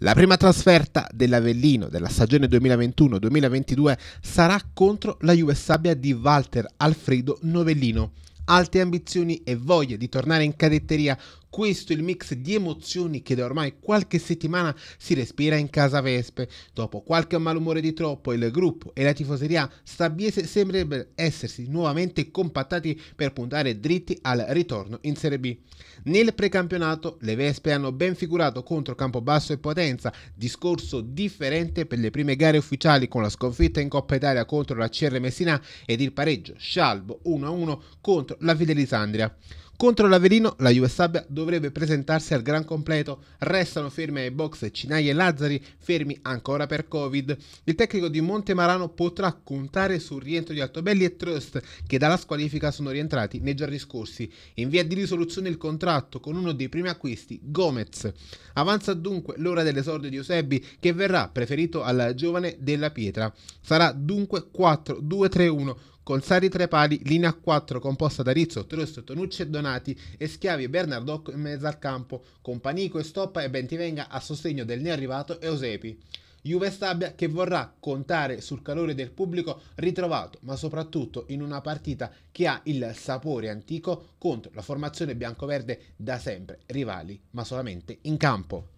La prima trasferta dell'Avellino della stagione 2021-2022 sarà contro la Juve Sabbia di Walter Alfredo Novellino alte ambizioni e voglia di tornare in cadetteria. Questo è il mix di emozioni che da ormai qualche settimana si respira in casa Vespe. Dopo qualche malumore di troppo, il gruppo e la tifoseria stabiese sembrerebbero essersi nuovamente compattati per puntare dritti al ritorno in Serie B. Nel precampionato le Vespe hanno ben figurato contro Campobasso e Potenza, discorso differente per le prime gare ufficiali con la sconfitta in Coppa Italia contro la CR Messina ed il pareggio scialbo 1-1 contro contro la Fidelisandria. Contro l'Averino la US Abbia dovrebbe presentarsi al gran completo, restano fermi ai box Cinai e Lazzari, fermi ancora per Covid. Il tecnico di Montemarano potrà contare sul rientro di Altobelli e Trust che dalla squalifica sono rientrati nei giorni scorsi. In via di risoluzione il contratto con uno dei primi acquisti, Gomez. Avanza dunque l'ora dell'esordio di Eusebi che verrà preferito al giovane della Pietra. Sarà dunque 4-2-3-1 Colsari Tre Pali, linea 4 composta da Rizzo, Trusto, Tonucci e Donati, Eschiavi e Bernardocco in mezzo al campo, con Panico e Stoppa e Bentivenga a sostegno del nearrivato Eusepi. Juve Stabia che vorrà contare sul calore del pubblico ritrovato, ma soprattutto in una partita che ha il sapore antico contro la formazione biancoverde da sempre, rivali ma solamente in campo.